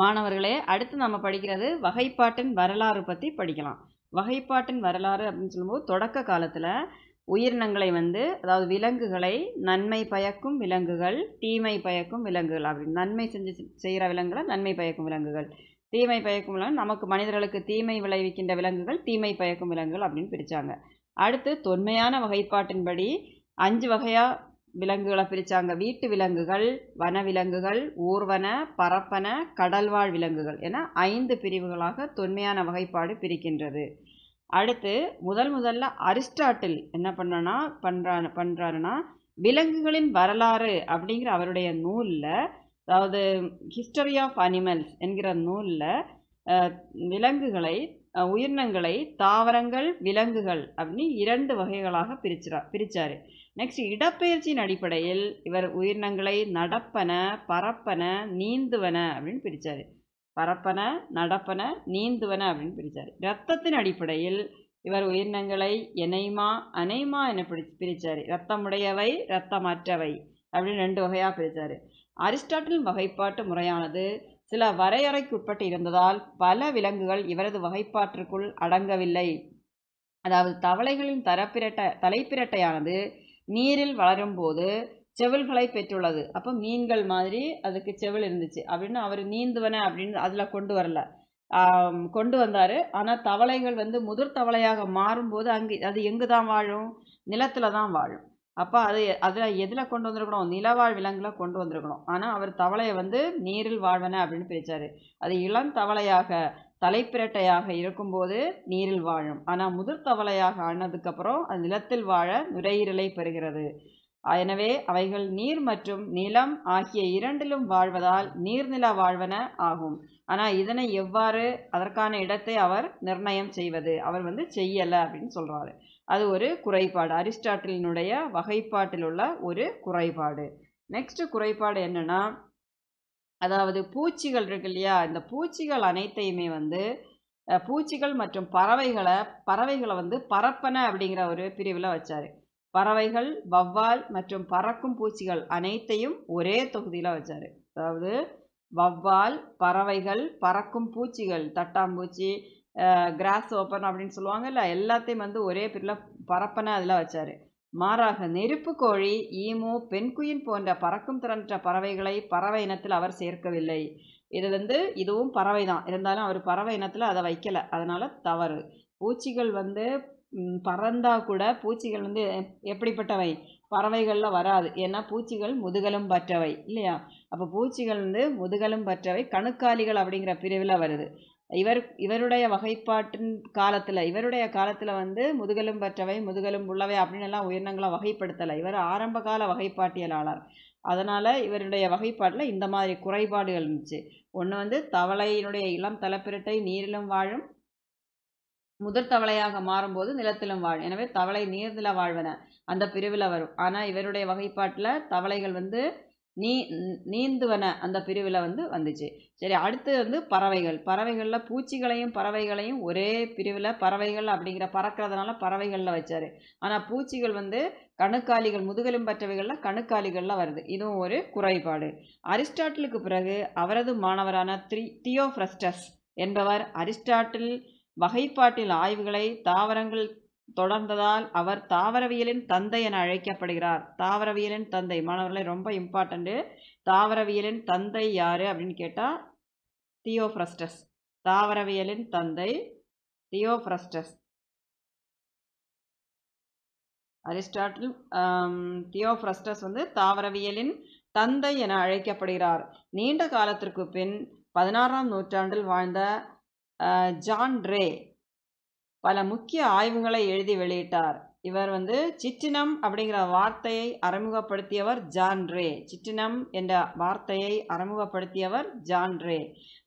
மாணவர்களே அடுத்து நம்ம படிக்கிறது வகைப்பாட்டின் வரலாறு பற்றி படிக்கலாம் வகைப்பாட்டின் வரலாறு அப்படின்னு சொல்லும்போது தொடக்க காலத்தில் உயிரினங்களை வந்து அதாவது விலங்குகளை நன்மை பயக்கும் விலங்குகள் தீமை பயக்கும் விலங்குகள் அப்படின்னு நன்மை செஞ்சு செய்கிற விலங்குகளை நன்மை பயக்கும் விலங்குகள் தீமை பயக்கும் விலங்கு நமக்கு மனிதர்களுக்கு தீமை விளைவிக்கின்ற விலங்குகள் தீமை பயக்கும் விலங்குகள் அப்படின்னு பிரித்தாங்க அடுத்து தொன்மையான வகைப்பாட்டின்படி அஞ்சு வகையாக விலங்குகளை பிரித்தாங்க வீட்டு விலங்குகள் வனவிலங்குகள் ஊர்வன பரப்பன கடல்வாழ் விலங்குகள் என ஐந்து பிரிவுகளாக தொன்மையான வகைப்பாடு பிரிக்கின்றது அடுத்து முதல் முதல்ல அரிஸ்டாட்டில் என்ன பண்ணனா பண்ணுறா பண்ணுறாருன்னா விலங்குகளின் வரலாறு அப்படிங்கிற அவருடைய நூலில் அதாவது ஹிஸ்டரி ஆஃப் அனிமல்ஸ் என்கிற நூலில் விலங்குகளை உயிரினங்களை தாவரங்கள் விலங்குகள் அப்படின்னு இரண்டு வகைகளாக பிரிச்சிரா பிரித்தார் நெக்ஸ்ட் இடப்பெயர்ச்சியின் அடிப்படையில் இவர் உயிரினங்களை நடப்பன பரப்பன நீந்துவன அப்படின்னு பிரித்தார் பரப்பன நடப்பன நீந்துவன அப்படின்னு பிரித்தார் இரத்தத்தின் அடிப்படையில் இவர் உயிரினங்களை எனைமா அனைமா என பிடி பிரித்தார் இரத்தமுடையவை இரத்தமற்றவை அப்படின்னு ரெண்டு வகையாக பிரித்தார் அரிஸ்டாட்டில் வகைப்பாட்டு முறையானது சில வரையறைக்குட்பட்டு இருந்ததால் பல விலங்குகள் இவரது வகைப்பாட்டிற்குள் அடங்கவில்லை அதாவது தவளைகளின் தரப்பிரட்ட தலைப்பிரட்டையானது நீரில் வளரும்போது செவில்களை பெற்றுள்ளது அப்போ மீன்கள் மாதிரி அதுக்கு செவில் இருந்துச்சு அப்படின்னு அவர் நீந்துவன அப்படின்னு அதில் கொண்டு வரல கொண்டு வந்தார் ஆனால் தவளைகள் வந்து முதிர் தவளையாக மாறும்போது அங்கே அது எங்கு தான் வாழும் நிலத்தில் தான் வாழும் அப்போ அது அதில் எதில் கொண்டு வந்திருக்கணும் நிலவாழ் விலங்குகளை கொண்டு வந்திருக்கணும் ஆனால் அவர் தவளையை வந்து நீரில் வாழ்வன அப்படின்னு பிரித்தார் அது இளம் தவளையாக தலைப்பிரட்டையாக இருக்கும்போது நீரில் வாழும் ஆனால் முதிர் தவளையாக ஆனதுக்கப்புறம் அது நிலத்தில் வாழ நுரையீரலை பெறுகிறது எனவே அவைகள் நீர் மற்றும் நிலம் ஆகிய இரண்டிலும் வாழ்வதால் நீர்நில வாழ்வன ஆகும் ஆனால் இதனை எவ்வாறு அதற்கான இடத்தை அவர் நிர்ணயம் செய்வது அவர் வந்து செய்யலை அப்படின்னு சொல்கிறாரு அது ஒரு குறைபாடு அரிஸ்டாட்டிலினுடைய வகைப்பாட்டில் உள்ள ஒரு குறைபாடு நெக்ஸ்ட் குறைபாடு என்னென்னா அதாவது பூச்சிகள் இருக்கு இல்லையா இந்த பூச்சிகள் அனைத்தையுமே வந்து பூச்சிகள் மற்றும் பறவைகளை பறவைகளை வந்து பரப்பன அப்படிங்கிற ஒரு பிரிவில் வச்சார் பறவைகள் வவ்வால் மற்றும் பறக்கும் பூச்சிகள் அனைத்தையும் ஒரே தொகுதியில் வச்சார் அதாவது வவ்வால் பறவைகள் பறக்கும் பூச்சிகள் தட்டாம்பூச்சி கிராஸ் ஓப்பன் அப்படின்னு சொல்லுவாங்க இல்லை எல்லாத்தையும் வந்து ஒரே பிரில் பரப்பன அதில் வச்சார் மாறாக நெருப்பு கோழி ஈமு பெண்குயின் போன்ற பறக்கும் திறன்ற பறவைகளை பறவை இனத்தில் அவர் சேர்க்கவில்லை இது வந்து இதுவும் பறவை தான் இருந்தாலும் அவர் பறவை இனத்தில் அதை வைக்கலை அதனால் தவறு பூச்சிகள் வந்து பறந்தால் கூட பூச்சிகள் வந்து எப்படிப்பட்டவை பறவைகளில் வராது ஏன்னா பூச்சிகள் முதுகலும் பற்றவை இல்லையா அப்போ பூச்சிகள் வந்து முதுகலும் பற்றவை கணுக்காலிகள் அப்படிங்கிற பிரிவில் வருது இவர் இவருடைய வகைப்பாட்டின் காலத்தில் இவருடைய காலத்தில் வந்து முதுகெலும் பெற்றவை முதுகெலும் உள்ளவை அப்படின்னு எல்லாம் உயிரினங்களை வகைப்படுத்தலை இவர் ஆரம்பகால வகைப்பாட்டியலாளர் அதனால் இவருடைய வகைப்பாட்டில் இந்த மாதிரி குறைபாடுகள் இருந்துச்சு ஒன்று வந்து தவளையினுடைய இளம் தலைப்பிரட்டை நீரிலும் வாழும் முதற் தவளையாக மாறும்போது நிலத்திலும் வாழும் எனவே தவளை நீர்நில வாழ்வன அந்த பிரிவில் வரும் ஆனால் இவருடைய வகைப்பாட்டில் தவளைகள் வந்து நீ நீந்துவன அந்த பிரிவில் வந்து வந்துச்சு சரி அடுத்து வந்து பறவைகள் பறவைகளில் பூச்சிகளையும் பறவைகளையும் ஒரே பிரிவில் பறவைகள் அப்படிங்கிற பறக்கிறதுனால பறவைகளில் வச்சார் ஆனால் பூச்சிகள் வந்து கணுக்காலிகள் பற்றவைகளில் கணுக்காலிகளில் வருது இதுவும் ஒரு குறைபாடு அரிஸ்டாட்டிலுக்கு பிறகு அவரது மாணவரான த்ரீ தியோஃப்ரஸ்டஸ் என்பவர் அரிஸ்டாட்டில் வகைப்பாட்டில் ஆய்வுகளை தாவரங்கள் தொடர்ந்ததால் அவர் தாவரவியலின் தந்தை என அழைக்கப்படுகிறார் தாவரவியலின் தந்தை மாணவர்களே ரொம்ப இம்பார்ட்டண்ட்டு தாவரவியலின் தந்தை யார் அப்படின்னு கேட்டால் தியோஃப்ரஸ்டஸ் தாவரவியலின் தந்தை தியோஃப்ரஸ்டஸ் அரிஸ்டாட்டில் தியோஃப்ரஸ்டஸ் வந்து தாவரவியலின் தந்தை என அழைக்கப்படுகிறார் நீண்ட காலத்திற்கு பின் பதினாறாம் நூற்றாண்டில் வாழ்ந்த ஜான் ரே பல முக்கிய ஆய்வுகளை எழுதி வெளியிட்டார் இவர் வந்து சிற்றினம் அப்படிங்கிற வார்த்தையை அறிமுகப்படுத்தியவர் ஜான் ரே சிற்றினம் என்ற வார்த்தையை அறிமுகப்படுத்தியவர் ஜான் ரே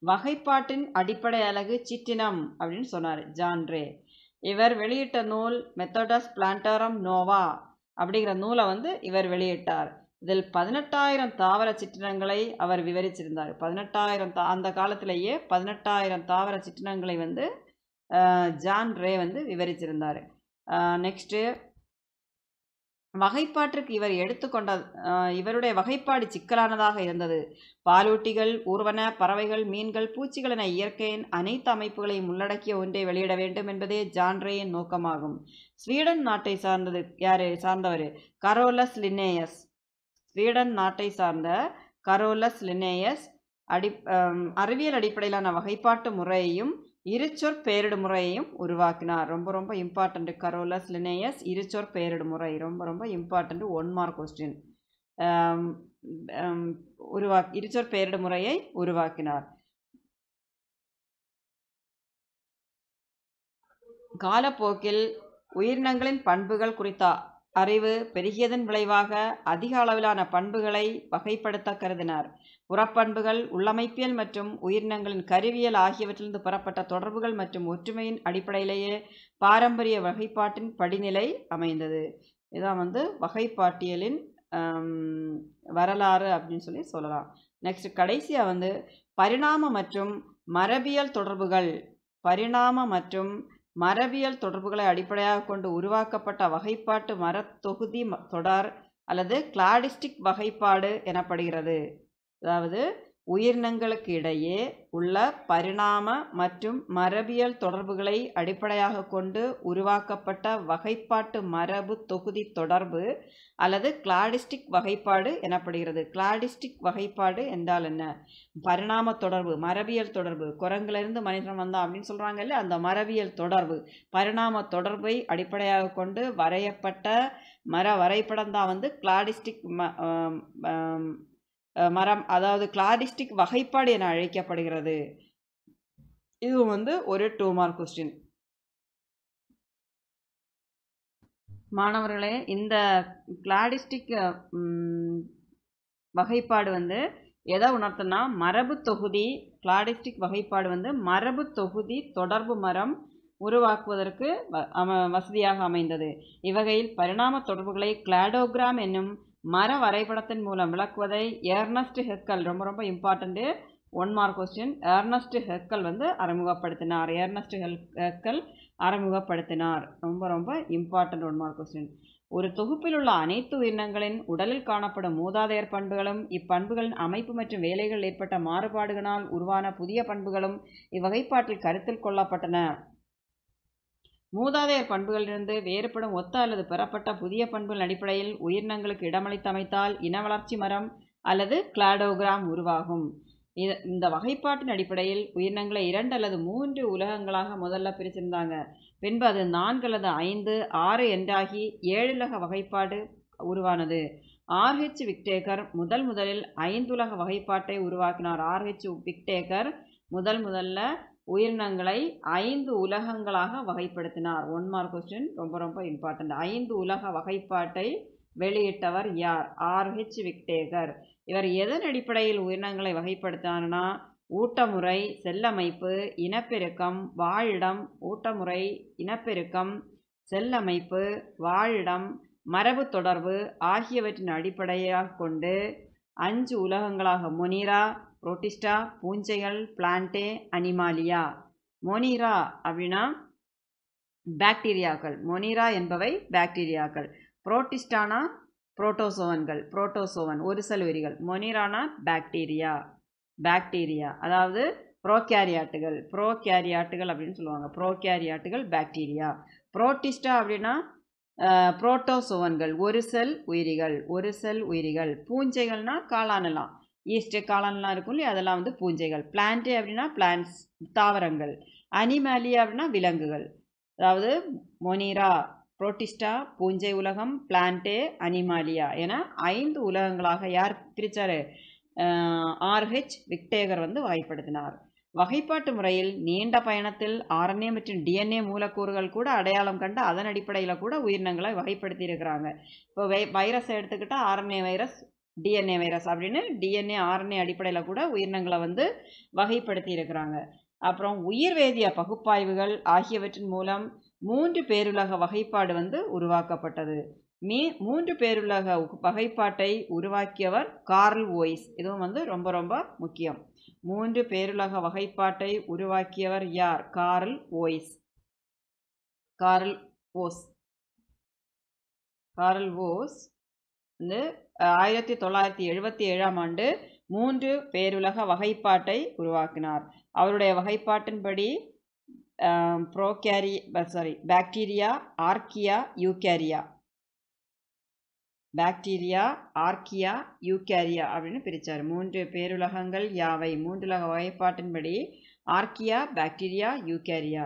வகைப்பாட்டின் அடிப்படை அழகு சிற்றினம் அப்படின்னு சொன்னார் ஜான் ரே இவர் வெளியிட்ட நூல் மெத்தடஸ் பிளான்டாரம் நோவா அப்படிங்கிற நூலை வந்து இவர் வெளியிட்டார் இதில் பதினெட்டாயிரம் தாவர சிற்றினங்களை அவர் விவரிச்சிருந்தார் பதினெட்டாயிரம் அந்த காலத்திலேயே பதினெட்டாயிரம் தாவர சிற்றினங்களை வந்து ஜான் ரே வந்து விவரிச்சிருந்தார் நெக்ஸ்ட்டு வகைப்பாட்டிற்கு இவர் எடுத்துக்கொண்ட இவருடைய வகைப்பாடு சிக்கலானதாக இருந்தது பாலூட்டிகள் ஊர்வன பறவைகள் மீன்கள் பூச்சிகள் என இயற்கையின் அனைத்து அமைப்புகளையும் உள்ளடக்கிய ஒன்றை வெளியிட வேண்டும் என்பதே ஜான்ரேயின் நோக்கமாகும் ஸ்வீடன் நாட்டை சார்ந்தது யாரு சார்ந்தவர் கரோலஸ் லினேயஸ் ஸ்வீடன் நாட்டை சார்ந்த கரோலஸ் லினேயஸ் அடி அறிவியல் அடிப்படையிலான வகைப்பாட்டு முறையையும் இருச்சொற் பெயரிடு முறையையும் உருவாக்கினார் ரொம்ப ரொம்ப இம்பார்ட்டண்ட்டு கரோலஸ் லினேயஸ் இருச்சொற் பெயரிடு முறை ரொம்ப ரொம்ப இம்பார்ட்டண்ட்டு ஒன் மார்க் கொஸ்டின் உருவா இருச்சொற் பெயரிடு முறையை உருவாக்கினார் காலப்போக்கில் உயிரினங்களின் பண்புகள் குறித்த அறிவு பெருகியதன் விளைவாக அதிக அளவிலான பண்புகளை வகைப்படுத்த கருதினார் உறப்பண்புகள் உள்ளமைப்பியல் மற்றும் உயிரினங்களின் கருவியல் ஆகியவற்றிலிருந்து பெறப்பட்ட தொடர்புகள் மற்றும் ஒற்றுமையின் அடிப்படையிலேயே பாரம்பரிய வகைப்பாட்டின் படிநிலை அமைந்தது இதான் வந்து வகைப்பாட்டியலின் வரலாறு அப்படின்னு சொல்லி சொல்லலாம் நெக்ஸ்ட் கடைசியாக வந்து பரிணாம மற்றும் மரபியல் தொடர்புகள் பரிணாம மற்றும் மரபியல் தொடர்புகளை அடிப்படையாக கொண்டு உருவாக்கப்பட்ட வகைப்பாட்டு மரத்தொகுதி தொடர் அல்லது கிளாடிஸ்டிக் வகைப்பாடு எனப்படுகிறது அதாவது உயிரினங்களுக்கு இடையே உள்ள பரிணாம மற்றும் மரபியல் தொடர்புகளை அடிப்படையாக கொண்டு உருவாக்கப்பட்ட வகைப்பாட்டு மரபு தொகுதி தொடர்பு அல்லது கிளாடிஸ்டிக் வகைப்பாடு எனப்படுகிறது கிளாடிஸ்டிக் வகைப்பாடு என்றால் என்ன பரிணாம தொடர்பு மரபியல் தொடர்பு குரங்கிலிருந்து மனிதன் வந்தான் அப்படின்னு சொல்கிறாங்கல்ல அந்த மரபியல் தொடர்பு பரிணாம தொடர்பை அடிப்படையாக கொண்டு வரையப்பட்ட மர வரைபடம் தான் வந்து கிளாடிஸ்டிக் மரம் அதாவது கிளாரிஸ்டிக் வகைப்பாடு என அழைக்கப்படுகிறது இதுவும் வந்து ஒரு டூ மார்க் கொஸ்டின் மாணவர்களே இந்த கிளாடிஸ்டிக் வகைப்பாடு வந்து எதை உணர்த்தனா மரபு தொகுதி கிளாடிஸ்டிக் வகைப்பாடு வந்து மரபு தொகுதி தொடர்பு மரம் உருவாக்குவதற்கு வசதியாக அமைந்தது இவ்வகையில் பரிணாம தொடர்புகளை கிளாடோகிராம் என்னும் மர வரைபடத்தின் மூலம் விளக்குவதை ஏர்னஸ்ட் ஹெக்கல் ரொம்ப ரொம்ப important one mark question Ernst Haeckel வந்து அறிமுகப்படுத்தினார் ஏர்னஸ்ட் ஹெல் ஹெக்கல் அறிமுகப்படுத்தினார் ரொம்ப ரொம்ப இம்பார்ட்டண்ட் ஒன் மார்க் கொஸ்டின் ஒரு தொகுப்பில் உள்ள அனைத்து உயிரினங்களின் உடலில் காணப்படும் மூதாதையர் பண்புகளும் இப்பண்புகளின் அமைப்பு மற்றும் வேலைகள் ஏற்பட்ட மாறுபாடுகளால் உருவான புதிய பண்புகளும் இவ்வகைப்பாட்டில் கருத்தில் கொள்ளப்பட்டன மூதாதையர் பண்புகளிலிருந்து வேறுபடும் ஒத்த அல்லது பெறப்பட்ட புதிய பண்புகள் அடிப்படையில் உயிரினங்களுக்கு இடமளித்தமைத்தால் இன வளர்ச்சி மரம் அல்லது கிளாடோகிராம் உருவாகும் இந்த வகைப்பாட்டின் அடிப்படையில் உயிரினங்களை இரண்டு அல்லது மூன்று உலகங்களாக முதல்ல பிரிச்சிருந்தாங்க பின்பு அது நான்கு அல்லது ஐந்து ஆறு என்றாகி ஏழுலக வகைப்பாடு உருவானது ஆர்ஹெச் விக்டேகர் முதல் முதலில் ஐந்துலக வகைப்பாட்டை உருவாக்கினார் ஆர்ஹெச் விக்டேகர் முதல் முதல்ல உயிரினங்களை ஐந்து உலகங்களாக வகைப்படுத்தினார் ஒன் மார்க் கொஸ்டின் ரொம்ப ரொம்ப இம்பார்ட்டண்ட் ஐந்து உலக வகைப்பாட்டை வெளியிட்டவர் யார் ஆர்ஹெச் விக்டேகர் இவர் எதன் அடிப்படையில் உயிரினங்களை வகைப்படுத்தினார்னா ஊட்டமுறை செல்லமைப்பு இனப்பெருக்கம் வாழிடம் ஊட்டமுறை இனப்பெருக்கம் செல்லமைப்பு வாழிடம் மரபு தொடர்பு ஆகியவற்றின் அடிப்படையாக கொண்டு அஞ்சு உலகங்களாக முனிரா புரோட்டிஸ்டா பூஞ்சைகள் பிளான்டே அனிமாலியா மொனிரா அப்படின்னா பாக்டீரியாக்கள் மொனிரா என்பவை பாக்டீரியாக்கள் புரோட்டிஸ்டானா புரோட்டோசோவன்கள் புரோட்டோசோவன் ஒரு செல் உயிரிகள் மொனிரானா பாக்டீரியா பாக்டீரியா அதாவது ப்ரோகேரியாட்டுகள் ப்ரோகேரியாட்டுகள் அப்படின்னு சொல்லுவாங்க ப்ரோகேரியாட்டுகள் பாக்டீரியா புரோட்டிஸ்டா அப்படின்னா புரோட்டோசோவன்கள் ஒரு செல் உயிரிகள் ஒரு செல் உயிரிகள் பூஞ்சைகள்னால் காளானலாம் ஈஸ்டர் காலம்லாம் இருக்கும் இல்லையா அதெல்லாம் வந்து பூஞ்சைகள் பிளான்ட்டு அப்படின்னா பிளான்ட்ஸ் தாவரங்கள் அனிமேலியா அப்படின்னா விலங்குகள் அதாவது மொனீரா புரோட்டிஸ்டா பூஞ்சை உலகம் பிளான்ட்டே அனிமாலியா என ஐந்து உலகங்களாக யார் பிரித்தார் ஆர்ஹெச் விக்டேகர் வந்து வகைப்படுத்தினார் வகைப்பாட்டு முறையில் நீண்ட பயணத்தில் ஆர்என்ஏ மற்றும் டிஎன்ஏ மூலக்கூறுகள் கூட அடையாளம் கண்டு அதன் அடிப்படையில் கூட உயிரினங்களை வகைப்படுத்தி இருக்கிறாங்க இப்போ வை வைரஸை எடுத்துக்கிட்டால் ஆர்என்ஏ வைரஸ் டிஎன்ஏ வைரஸ் அப்படின்னு டிஎன்ஏ ஆர்என்ஏ அடிப்படையில் கூட உயிரினங்களை வந்து வகைப்படுத்தி இருக்கிறாங்க அப்புறம் உயிர்வேதிய பகுப்பாய்வுகள் ஆகியவற்றின் மூலம் மூன்று பேருலக வகைப்பாடு வந்து உருவாக்கப்பட்டது மீ மூன்று பேருலக வகைப்பாட்டை உருவாக்கியவர் கார்ல் ஓய்ஸ் இதுவும் வந்து ரொம்ப ரொம்ப முக்கியம் மூன்று பேருலக வகைப்பாட்டை உருவாக்கியவர் யார் Carl Woese Carl Woese Carl Woese வந்து ஆயிரத்தி தொள்ளாயிரத்தி எழுபத்தி ஏழாம் ஆண்டு மூன்று பேருலக வகைப்பாட்டை உருவாக்கினார் அவருடைய வகைப்பாட்டின்படி ப்ரோகேரி sorry bacteria archaea eukarya bacteria archaea eukarya அப்படின்னு பிரித்தார் மூன்று பேருலகங்கள் யாவை மூன்றுலக வகைப்பாட்டின்படி ஆர்கியா பாக்டீரியா யூகேரியா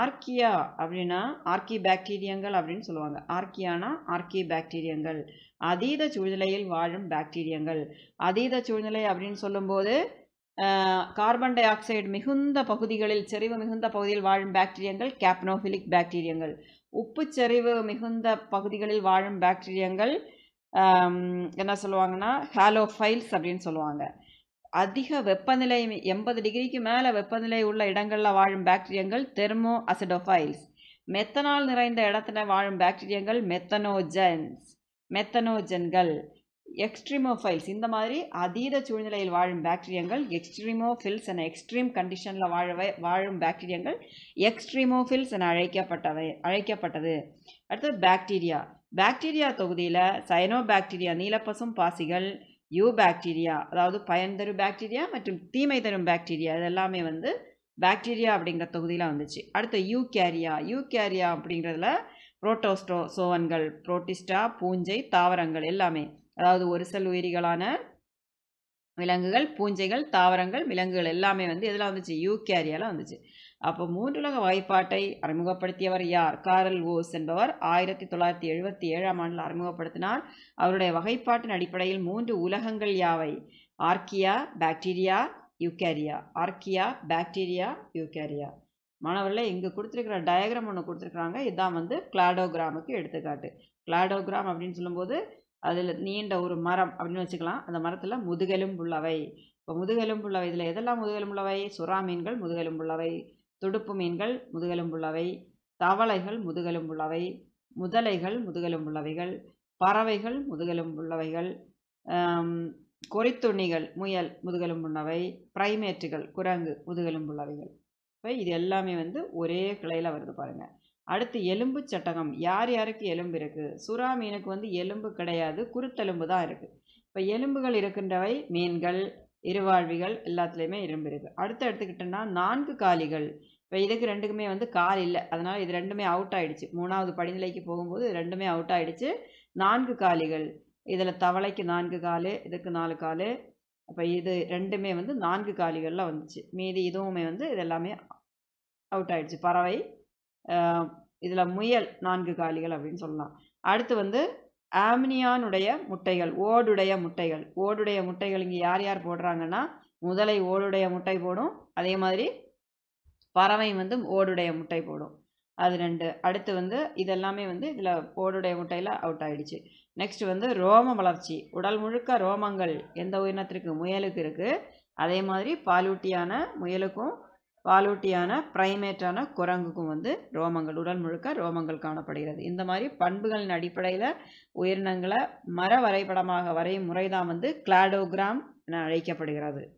ஆர்கியா அப்படின்னா ஆர்கி பாக்டீரியங்கள் அப்படின்னு சொல்லுவாங்க ஆர்கியானா ஆர்கி பாக்டீரியங்கள் அதீத சூழ்நிலையில் வாழும் பாக்டீரியங்கள் அதீத சூழ்நிலை அப்படின்னு சொல்லும்போது கார்பன் டை ஆக்சைடு மிகுந்த பகுதிகளில் செறிவு மிகுந்த பகுதியில் வாழும் பாக்டீரியங்கள் கேப்னோஃபிலிக் பாக்டீரியங்கள் உப்பு செறிவு மிகுந்த பகுதிகளில் வாழும் பாக்டீரியங்கள் என்ன சொல்லுவாங்கன்னா ஹாலோஃபைல்ஸ் அப்படின்னு சொல்லுவாங்க அதிக வெப்பநிலை எண்பது டிகிரிக்கு மேலே வெப்பநிலை உள்ள இடங்களில் வாழும் பாக்டீரியங்கள் தெர்மோ அசிடோஃபைல்ஸ் மெத்தனால் நிறைந்த இடத்துல வாழும் பாக்டீரியங்கள் மெத்தனோஜன்ஸ் மெத்தனோஜன்கள் எக்ஸ்ட்ரீமோஃபைல்ஸ் இந்த மாதிரி அதீத சூழ்நிலையில் வாழும் பாக்டீரியங்கள் எக்ஸ்ட்ரீமோஃபில்ஸ் என எக்ஸ்ட்ரீம் கண்டிஷனில் வாழவை வாழும் பாக்டீரியங்கள் எக்ஸ்ட்ரீமோஃபில்ஸ் என அழைக்கப்பட்டவை அழைக்கப்பட்டது அடுத்தது பாக்டீரியா பாக்டீரியா தொகுதியில் சயனோ பாக்டீரியா நீலப்பசும் பாசிகள் யூ பாக்டீரியா அதாவது பயன் தரும் பாக்டீரியா மற்றும் தீமை தரும் பாக்டீரியா இதெல்லாமே வந்து பாக்டீரியா அப்படிங்கிற தொகுதியில் வந்துச்சு அடுத்து யூ கேரியா யூ கேரியா அப்படிங்கிறதுல புரோட்டோஸ்டோ சோவன்கள் புரோட்டிஸ்டா பூஞ்சை தாவரங்கள் எல்லாமே அதாவது ஒரு செல் உயிரிகளான விலங்குகள் பூஞ்சைகள் தாவரங்கள் விலங்குகள் எல்லாமே வந்து எதில் வந்துச்சு யூ கேரியாவில் வந்துச்சு அப்போ மூன்றுலக வாய்ப்பாட்டை அறிமுகப்படுத்தியவர் யார் காரல் ஓஸ் என்பவர் ஆயிரத்தி தொள்ளாயிரத்தி எழுபத்தி ஏழாம் ஆண்டில் அறிமுகப்படுத்தினார் அவருடைய வகைப்பாட்டின் அடிப்படையில் மூன்று உலகங்கள் யாவை archaea bacteria eukarya archaea bacteria eukarya மாணவர்களே இங்கே கொடுத்துருக்கிற டயக்ராம் ஒன்று கொடுத்துருக்குறாங்க இதுதான் வந்து கிளாடோகிராமுக்கு எடுத்துக்காட்டு கிளாடோகிராம் அப்படின்னு சொல்லும்போது அதில் நீண்ட ஒரு மரம் அப்படின்னு வச்சுக்கலாம் அந்த மரத்தில் முதுகெலும்புள்ளவை இப்போ முதுகெலும்புள்ளவை இதில் எதெல்லாம் முதுகெலும்புள்ளவை சுறா மீன்கள் முதுகெலும்புள்ளவை துடுப்பு மீன்கள் முதுகெலும்புள்ளவை தவளைகள் முதுகெலும்புள்ளவை முதலைகள் முதுகெலும்புள்ளவைகள் பறவைகள் முதுகெலும்புள்ளவைகள் கொறித்துண்ணிகள் முயல் முதுகெலும்புள்ளவை பிரைமேட்டுகள் குரங்கு முதுகெலும்புள்ளவைகள் இப்போ இது எல்லாமே வந்து ஒரே கிளையில் வருது பாருங்கள் அடுத்து எலும்பு சட்டகம் யார் யாருக்கு எலும்பு இருக்குது சுறா மீனுக்கு வந்து எலும்பு கிடையாது குருத்தெலும்பு தான் இருக்குது இப்போ எலும்புகள் இருக்கின்றவை மீன்கள் இருவாழ்விகள் எல்லாத்துலேயுமே இரும்பு இருக்குது அடுத்து எடுத்துக்கிட்டோன்னா நான்கு காலிகள் இப்போ இதுக்கு ரெண்டுக்குமே வந்து கால் இல்லை அதனால் இது ரெண்டுமே அவுட் ஆகிடுச்சு மூணாவது படிநிலைக்கு போகும்போது இது ரெண்டுமே அவுட் ஆகிடுச்சு நான்கு காலிகள் இதில் தவளைக்கு நான்கு கால் இதுக்கு நாலு கால் அப்போ இது ரெண்டுமே வந்து நான்கு காலிகளில் வந்துச்சு மீதி இதுவுமே வந்து இது எல்லாமே அவுட் ஆகிடுச்சு பறவை இதில் முயல் நான்கு காலிகள் அப்படின்னு சொல்லலாம் அடுத்து வந்து ஆம்னியானுடைய முட்டைகள் ஓடுடைய முட்டைகள் ஓடுடைய முட்டைகள் இங்கே யார் யார் போடுறாங்கன்னா முதலை ஓடுடைய முட்டை போடும் அதே மாதிரி பறவை வந்து ஓடுடைய முட்டை போடும் அது ரெண்டு அடுத்து வந்து இதெல்லாமே வந்து இதில் ஓடுடைய முட்டையில் அவுட் ஆகிடுச்சு நெக்ஸ்ட் வந்து ரோம வளர்ச்சி உடல் முழுக்க ரோமங்கள் எந்த உயிரினத்திற்கு முயலுக்கு இருக்குது அதே மாதிரி பாலூட்டியான முயலுக்கும் பாலூட்டியான ப்ரைமேட்டான குரங்குக்கும் வந்து ரோமங்கள் உடல் முழுக்க ரோமங்கள் காணப்படுகிறது இந்த மாதிரி பண்புகளின் அடிப்படையில் உயிரினங்களை மர வரைபடமாக வரையும் முறை தான் வந்து கிளாடோகிராம் என அழைக்கப்படுகிறது